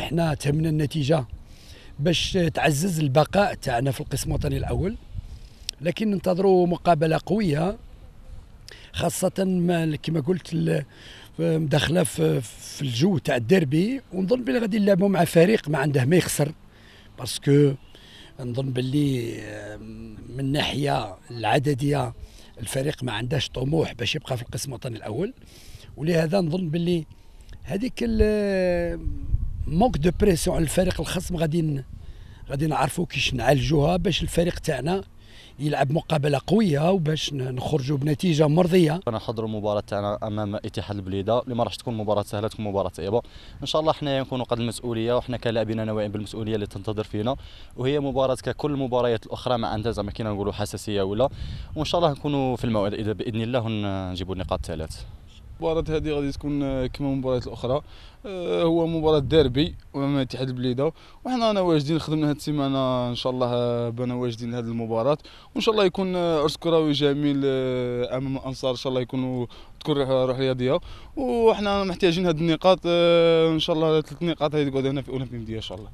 احنا تهمنا النتيجه باش تعزز البقاء تاعنا في القسم الوطني الاول لكن ننتظروا مقابله قويه خاصه كما قلت مداخله في الجو تاع الديربي ونظن بلي غادي نلعبوا مع فريق ما عنده ما يخسر باسكو نظن باللي آه، من ناحيه العدديه الفريق ما عندهش طموح باش يبقى في القسم الوطني الاول ولهذا نظن باللي هذيك مونك دو بريسيون على الفريق الخصم غادي غادي نعرفوا كيش نعالجوها باش الفريق تاعنا يلعب مقابله قويه وباش نخرجوا بنتيجه مرضيه نحضروا المباراه تاعنا امام اتحاد البليده اللي ما راحش تكون مباراه سهله تكون مباراه صعيبه ان شاء الله حنايا نكونوا قد المسؤوليه وحنا كلاعبين نواعين بالمسؤوليه اللي تنتظر فينا وهي مباراه ككل المباريات الاخرى ما عندها زعما كينا نقولوا حساسيه ولا وان شاء الله نكونوا في الموعد باذن الله نجيبوا النقاط الثلاث المباراة هذه غادي تكون آه، كما المباريات الأخرى آه، هو مباراة ديربي أمام اتحاد البليدة وحنا أنا واجدين خدمنا هذه السيمانة إن شاء الله آه، بنا واجدين لهذه المباراة وإن شاء الله يكون عرس كروي جميل أمام الانصار إن شاء الله يكونوا تكون روح رياضية وحنا محتاجين هذه النقاط إن شاء الله ثلاث نقاط هذه تقعد هنا في أولمبيك إن شاء الله